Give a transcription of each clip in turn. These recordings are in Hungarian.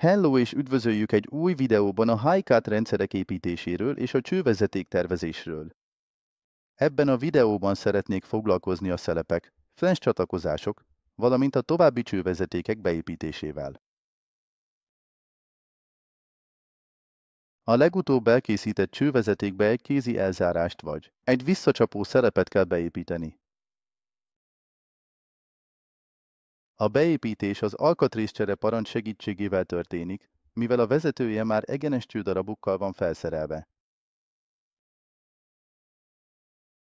Hello és üdvözöljük egy új videóban a HiCut rendszerek építéséről és a csővezeték tervezésről. Ebben a videóban szeretnék foglalkozni a szelepek, flens csatlakozások, valamint a további csővezetékek beépítésével. A legutóbb elkészített csővezetékbe egy kézi elzárást vagy egy visszacsapó szerepet kell beépíteni. A beépítés az alkatrészcsere parancs segítségével történik, mivel a vezetője már egyenes csődarabokkal van felszerelve.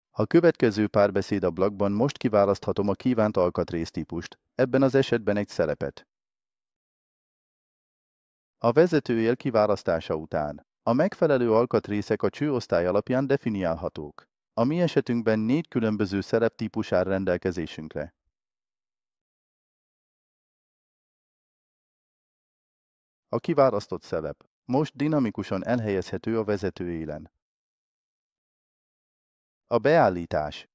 A következő párbeszéd a blogban most kiválaszthatom a kívánt alkatrésztípust, ebben az esetben egy szelepet. A vezetőjel kiválasztása után a megfelelő alkatrészek a csőosztály alapján definiálhatók. A mi esetünkben négy különböző szereptípus áll rendelkezésünkre. A kiválasztott szelep most dinamikusan elhelyezhető a vezető élen. A beállítás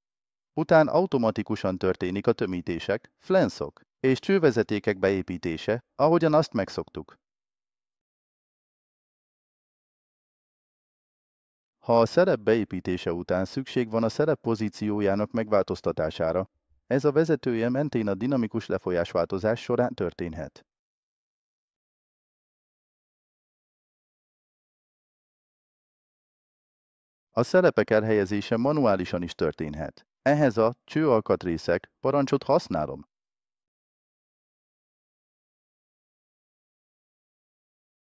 után automatikusan történik a tömítések, flenszok és csővezetékek beépítése, ahogyan azt megszoktuk. Ha a szerep beépítése után szükség van a szerep pozíciójának megváltoztatására, ez a vezetője mentén a dinamikus lefolyásváltozás során történhet. A szerepek elhelyezése manuálisan is történhet. Ehhez a csőalkatrészek parancsot használom.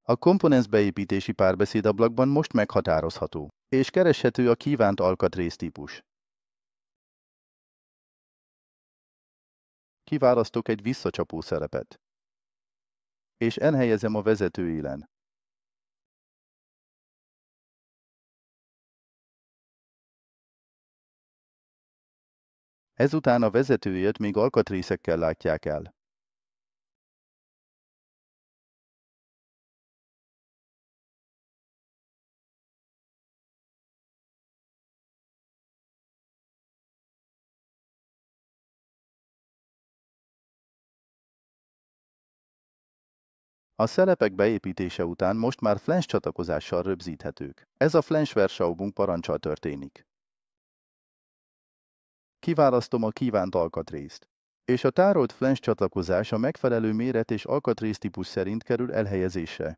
A komponens beépítési párbeszéd ablakban most meghatározható, és kereshető a kívánt alkatrésztípus. Kiválasztok egy visszacsapó szerepet, és elhelyezem a vezető élen. Ezután a vezetőjét még alkatrészekkel látják el. A szelepek beépítése után most már flens csatlakozással rögzíthetők. Ez a flens versaubunk parancsal történik. Kiválasztom a kívánt alkatrészt, és a tárolt flens csatlakozás a megfelelő méret és alkatrésztípus szerint kerül elhelyezésre.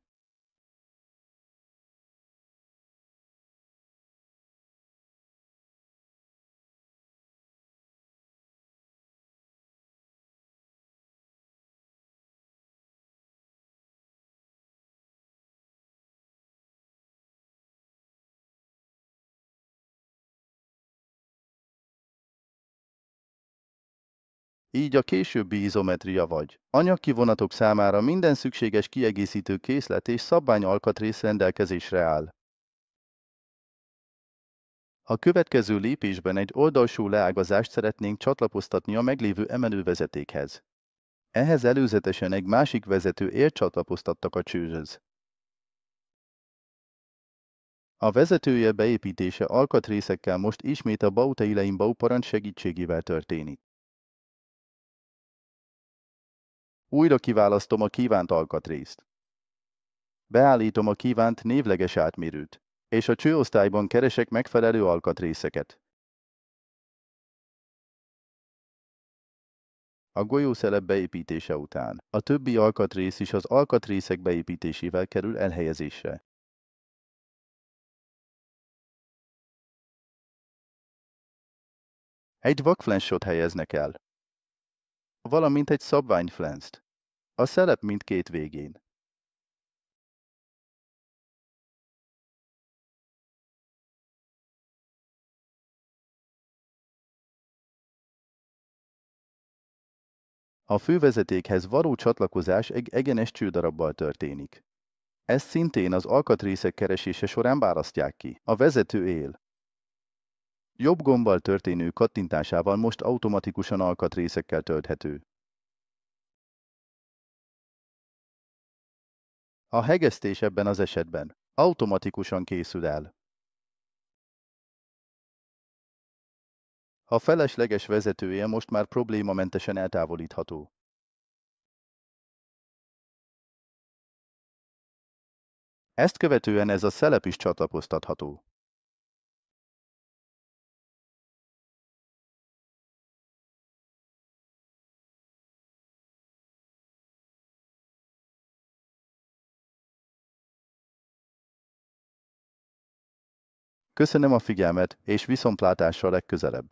Így a későbbi izometria vagy. Anyagkivonatok számára minden szükséges kiegészítő készlet és szabvány alkatrész rendelkezésre áll. A következő lépésben egy oldalsó leágazást szeretnénk csatlakoztatni a meglévő emelővezetékhez. Ehhez előzetesen egy másik vezető ért csatlakoztattak a csőzhöz. A vezetője beépítése alkatrészekkel most ismét a Bauteilein Bau parancs segítségével történik. Újra kiválasztom a kívánt alkatrészt. Beállítom a kívánt névleges átmérőt, és a csőosztályban keresek megfelelő alkatrészeket. A golyószelep beépítése után a többi alkatrész is az alkatrészek beépítésével kerül elhelyezésre. Egy vakflenssot helyeznek el, valamint egy szabványflenzt. A szelep mindkét végén. A fővezetékhez való csatlakozás egy egyenes csődarabbal történik. Ezt szintén az alkatrészek keresése során választják ki. A vezető él, Jobb gombbal történő kattintásával most automatikusan alkatrészekkel tölthető. A hegesztés ebben az esetben automatikusan készül el. A felesleges vezetője most már problémamentesen eltávolítható. Ezt követően ez a szelep is csatlakoztatható. Köszönöm a figyelmet, és viszontlátásra legközelebb!